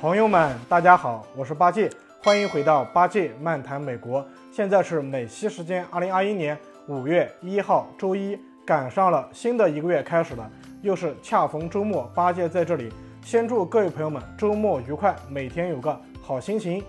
朋友们，大家好，我是八戒，欢迎回到八戒漫谈美国。现在是美西时间二零二一年五月一号周一，赶上了新的一个月开始了，又是恰逢周末。八戒在这里先祝各位朋友们周末愉快，每天有个好心情。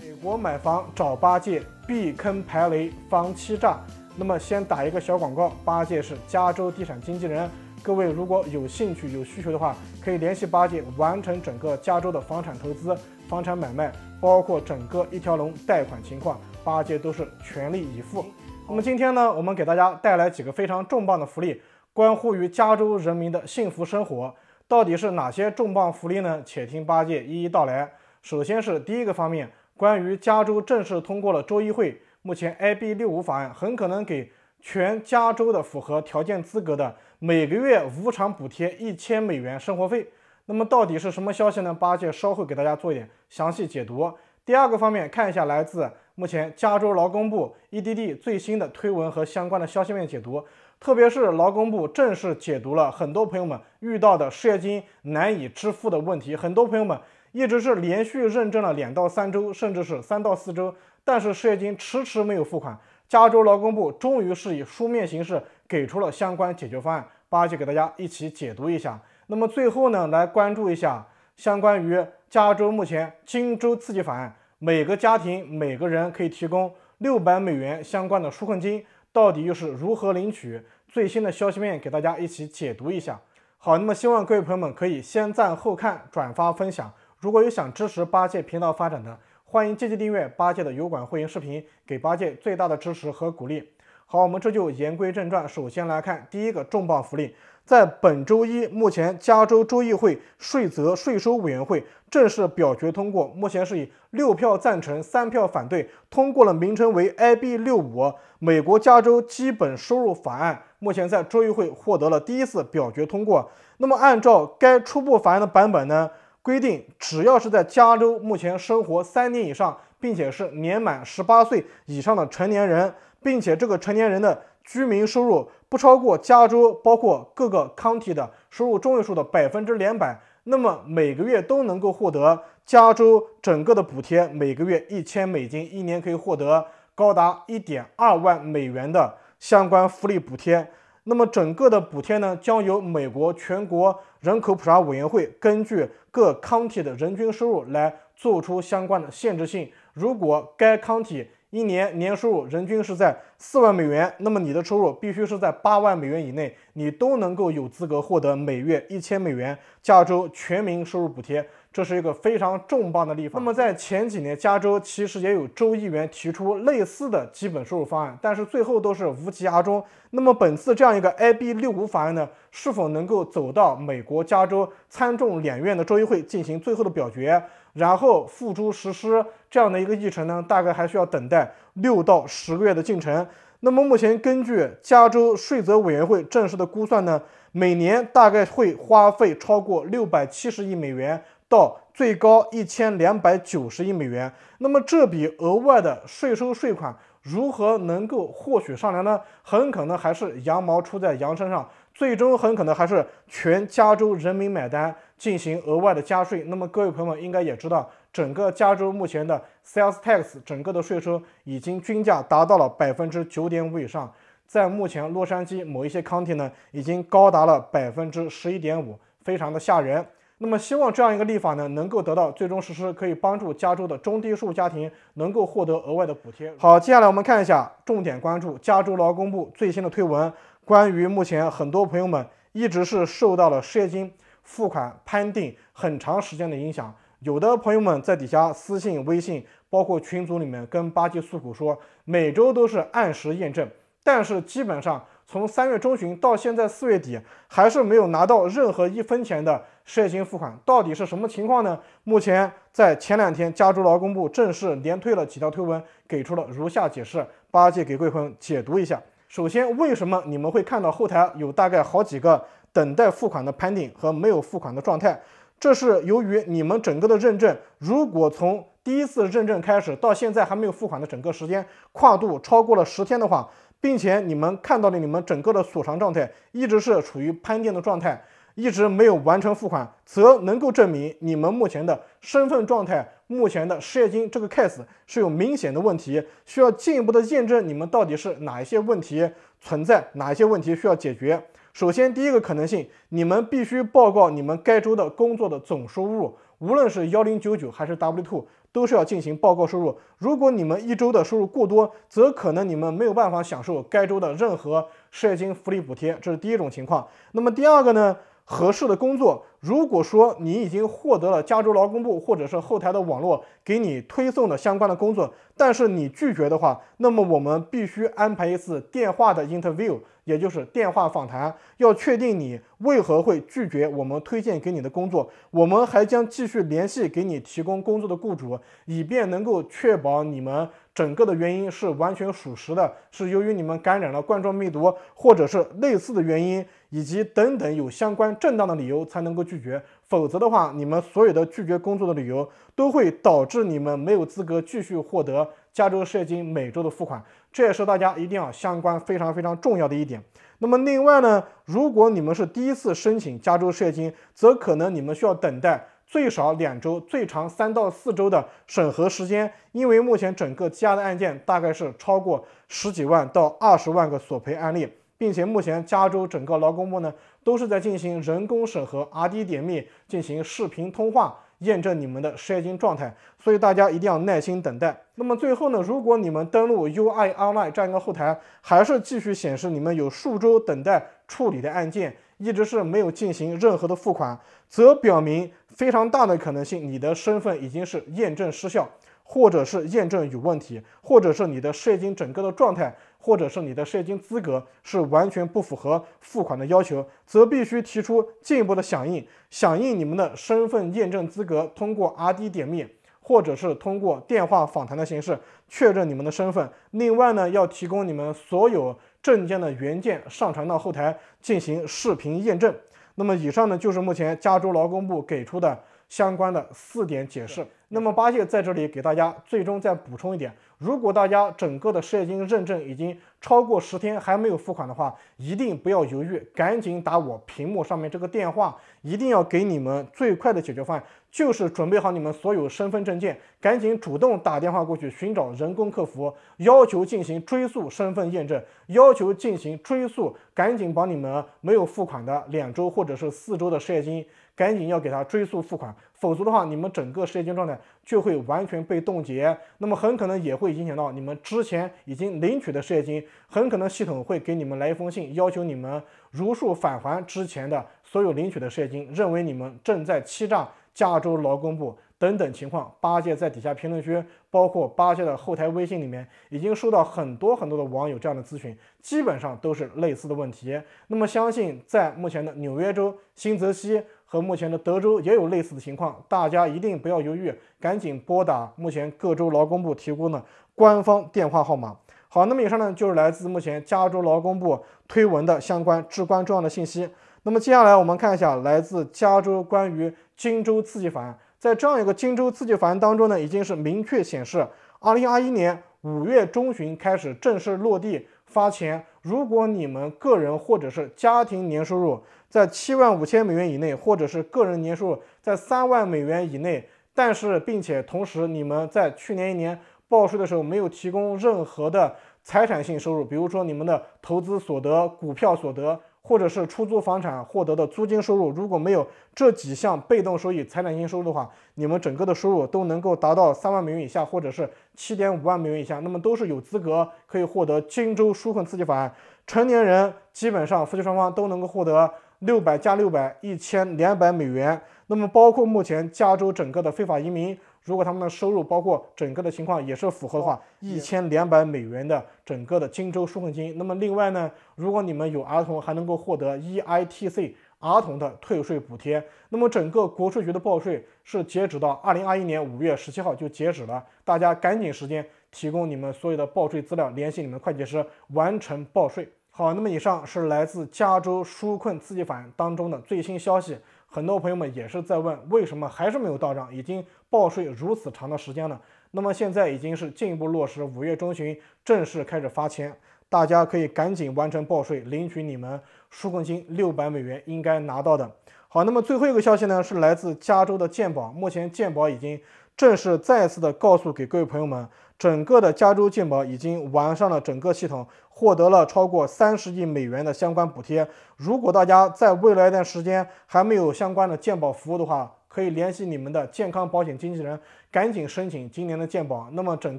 美国买房找八戒，避坑排雷防欺诈。那么先打一个小广告，八戒是加州地产经纪人。各位如果有兴趣有需求的话，可以联系八戒完成整个加州的房产投资、房产买卖，包括整个一条龙贷款情况，八戒都是全力以赴。那么今天呢，我们给大家带来几个非常重磅的福利，关乎于加州人民的幸福生活，到底是哪些重磅福利呢？且听八戒一一道来。首先是第一个方面，关于加州正式通过了州议会，目前 AB 六五法案很可能给全加州的符合条件资格的。每个月无偿补贴一千美元生活费，那么到底是什么消息呢？八戒稍后给大家做一点详细解读。第二个方面，看一下来自目前加州劳工部 EDD 最新的推文和相关的消息面解读，特别是劳工部正式解读了很多朋友们遇到的失业金难以支付的问题，很多朋友们一直是连续认证了两到三周，甚至是三到四周，但是失业金迟迟没有付款，加州劳工部终于是以书面形式。给出了相关解决方案，八戒给大家一起解读一下。那么最后呢，来关注一下相关于加州目前金州刺激法案，每个家庭每个人可以提供六百美元相关的纾困金，到底又是如何领取？最新的消息面给大家一起解读一下。好，那么希望各位朋友们可以先赞后看，转发分享。如果有想支持八戒频道发展的，欢迎积极订阅八戒的油管会员视频，给八戒最大的支持和鼓励。好，我们这就言归正传。首先来看第一个重磅福利，在本周一，目前加州州议会税则税收委员会正式表决通过，目前是以六票赞成、三票反对通过了，名称为 IB 六五美国加州基本收入法案。目前在州议会获得了第一次表决通过。那么按照该初步法案的版本呢，规定只要是在加州目前生活三年以上，并且是年满十八岁以上的成年人。并且这个成年人的居民收入不超过加州包括各个 county 的收入中位数的百分之两百，那么每个月都能够获得加州整个的补贴，每个月一千美金，一年可以获得高达一点二万美元的相关福利补贴。那么整个的补贴呢，将由美国全国人口普查委员会根据各 county 的人均收入来做出相关的限制性。如果该 county 一年年收入人均是在四万美元，那么你的收入必须是在八万美元以内，你都能够有资格获得每月一千美元加州全民收入补贴，这是一个非常重磅的立法。那么在前几年，加州其实也有州议员提出类似的基本收入方案，但是最后都是无疾而终。那么本次这样一个 i b 六五法案呢，是否能够走到美国加州参众两院的州议会进行最后的表决？然后付诸实施这样的一个议程呢，大概还需要等待六到十个月的进程。那么目前根据加州税则委员会正式的估算呢，每年大概会花费超过六百七十亿美元到最高一千两百九十亿美元。那么这笔额外的税收税款如何能够获取上来呢？很可能还是羊毛出在羊身上，最终很可能还是全加州人民买单。进行额外的加税，那么各位朋友们应该也知道，整个加州目前的 sales tax 整个的税收已经均价达到了百分之九点五以上，在目前洛杉矶某一些 county 呢，已经高达了百分之十一点五，非常的吓人。那么希望这样一个立法呢，能够得到最终实施，可以帮助加州的中低收入家庭能够获得额外的补贴。好，接下来我们看一下，重点关注加州劳工部最新的推文，关于目前很多朋友们一直是受到了失业金。付款判定很长时间的影响，有的朋友们在底下私信微信，包括群组里面跟八戒诉苦说，每周都是按时验证，但是基本上从三月中旬到现在四月底，还是没有拿到任何一分钱的失业金付款，到底是什么情况呢？目前在前两天，加州劳工部正式连退了几条推文，给出了如下解释，八戒给贵粉解读一下。首先，为什么你们会看到后台有大概好几个？等待付款的 pending 和没有付款的状态，这是由于你们整个的认证，如果从第一次认证开始到现在还没有付款的整个时间跨度超过了十天的话，并且你们看到的你们整个的锁长状态一直是处于 pending 的状态，一直没有完成付款，则能够证明你们目前的身份状态、目前的失业金这个 case 是有明显的问题，需要进一步的验证你们到底是哪一些问题。存在哪些问题需要解决？首先，第一个可能性，你们必须报告你们该州的工作的总收入，无论是幺零九九还是 W two，都是要进行报告收入。如果你们一周的收入过多，则可能你们没有办法享受该州的任何失业金福利补贴，这是第一种情况。那么第二个呢？合适的工作，如果说你已经获得了加州劳工部或者是后台的网络给你推送的相关的工作，但是你拒绝的话，那么我们必须安排一次电话的 interview，也就是电话访谈，要确定你为何会拒绝我们推荐给你的工作。我们还将继续联系给你提供工作的雇主，以便能够确保你们。整个的原因是完全属实的，是由于你们感染了冠状病毒，或者是类似的原因，以及等等有相关正当的理由才能够拒绝，否则的话，你们所有的拒绝工作的理由都会导致你们没有资格继续获得加州失业金每周的付款，这也是大家一定要相关非常非常重要的一点。那么另外呢，如果你们是第一次申请加州失业金，则可能你们需要等待。最少两周，最长三到四周的审核时间，因为目前整个加的案件大概是超过十几万到二十万个索赔案例，并且目前加州整个劳工部呢都是在进行人工审核，R D 点密进行视频通话验证你们的失业金状态，所以大家一定要耐心等待。那么最后呢，如果你们登录 U I online 这样一个后台，还是继续显示你们有数周等待处理的案件。一直是没有进行任何的付款，则表明非常大的可能性，你的身份已经是验证失效，或者是验证有问题，或者是你的税金整个的状态，或者是你的税金资格是完全不符合付款的要求，则必须提出进一步的响应，响应你们的身份验证资格，通过 R D 点密，或者是通过电话访谈的形式确认你们的身份。另外呢，要提供你们所有。证件的原件上传到后台进行视频验证。那么，以上呢就是目前加州劳工部给出的相关的四点解释。那么八戒在这里给大家最终再补充一点：如果大家整个的失业金认证已经超过十天还没有付款的话，一定不要犹豫，赶紧打我屏幕上面这个电话，一定要给你们最快的解决方案，就是准备好你们所有身份证件，赶紧主动打电话过去寻找人工客服，要求进行追溯身份验证，要求进行追溯，赶紧把你们没有付款的两周或者是四周的失业金。赶紧要给他追溯付款，否则的话，你们整个失业金状态就会完全被冻结，那么很可能也会影响到你们之前已经领取的失业金，很可能系统会给你们来一封信，要求你们如数返还之前的所有领取的失业金，认为你们正在欺诈加州劳工部等等情况。八戒在底下评论区，包括八戒的后台微信里面，已经收到很多很多的网友这样的咨询，基本上都是类似的问题。那么相信在目前的纽约州、新泽西。和目前的德州也有类似的情况，大家一定不要犹豫，赶紧拨打目前各州劳工部提供的官方电话号码。好，那么以上呢就是来自目前加州劳工部推文的相关至关重要的信息。那么接下来我们看一下来自加州关于荆州刺激法案，在这样一个荆州刺激法案当中呢，已经是明确显示，二零二一年五月中旬开始正式落地发钱。如果你们个人或者是家庭年收入在七万五千美元以内，或者是个人年收入在三万美元以内，但是并且同时你们在去年一年报税的时候没有提供任何的财产性收入，比如说你们的投资所得、股票所得。或者是出租房产获得的租金收入，如果没有这几项被动收益、财产性收入的话，你们整个的收入都能够达到三万美元以下，或者是七点五万美元以下，那么都是有资格可以获得荆州纾困刺激法案。成年人基本上夫妻双方都能够获得六百加六百一千两百美元。那么，包括目前加州整个的非法移民，如果他们的收入包括整个的情况也是符合的话，一千两百美元的整个的金州纾困金。那么，另外呢，如果你们有儿童，还能够获得 EITC 儿童的退税补贴。那么，整个国税局的报税是截止到二零二一年五月十七号就截止了，大家赶紧时间提供你们所有的报税资料，联系你们会计师完成报税。好，那么以上是来自加州纾困刺激法案当中的最新消息。很多朋友们也是在问，为什么还是没有到账？已经报税如此长的时间了，那么现在已经是进一步落实，五月中旬正式开始发钱，大家可以赶紧完成报税，领取你们纾困金六百美元应该拿到的。好，那么最后一个消息呢，是来自加州的健保，目前健保已经。正式再次的告诉给各位朋友们，整个的加州鉴宝已经完善了整个系统，获得了超过三十亿美元的相关补贴。如果大家在未来一段时间还没有相关的鉴宝服务的话，可以联系你们的健康保险经纪人，赶紧申请今年的健保。那么整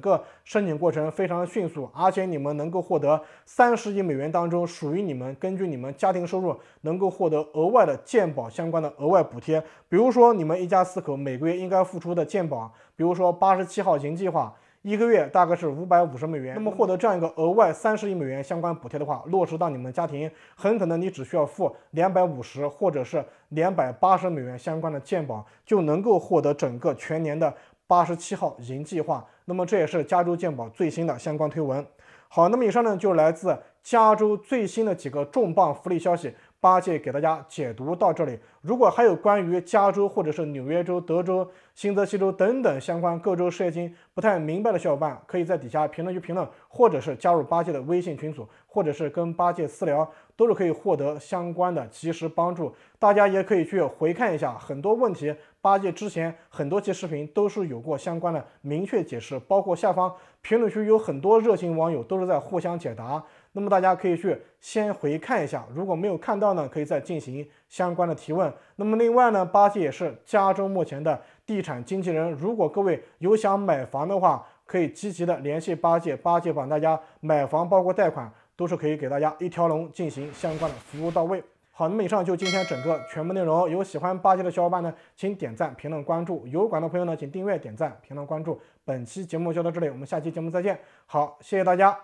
个申请过程非常的迅速，而且你们能够获得三十亿美元当中属于你们，根据你们家庭收入能够获得额外的健保相关的额外补贴。比如说你们一家四口每个月应该付出的健保，比如说八十七号型计划。一个月大概是五百五十美元，那么获得这样一个额外三十亿美元相关补贴的话，落实到你们家庭，很可能你只需要付两百五十或者是两百八十美元相关的鉴保，就能够获得整个全年的八十七号银计划。那么这也是加州鉴保最新的相关推文。好，那么以上呢，就来自加州最新的几个重磅福利消息。八戒给大家解读到这里，如果还有关于加州或者是纽约州、德州、新泽西州等等相关各州业金不太明白的小伙伴，可以在底下评论区评论，或者是加入八戒的微信群组，或者是跟八戒私聊，都是可以获得相关的及时帮助。大家也可以去回看一下，很多问题八戒之前很多期视频都是有过相关的明确解释，包括下方评论区有很多热心网友都是在互相解答。那么大家可以去先回看一下，如果没有看到呢，可以再进行相关的提问。那么另外呢，八戒也是加州目前的地产经纪人，如果各位有想买房的话，可以积极的联系八戒，八戒帮大家买房，包括贷款都是可以给大家一条龙进行相关的服务到位。好，那么以上就今天整个全部内容。有喜欢八戒的小伙伴呢，请点赞、评论、关注；有管的朋友呢，请订阅、点赞、评论、关注。本期节目就到这里，我们下期节目再见。好，谢谢大家。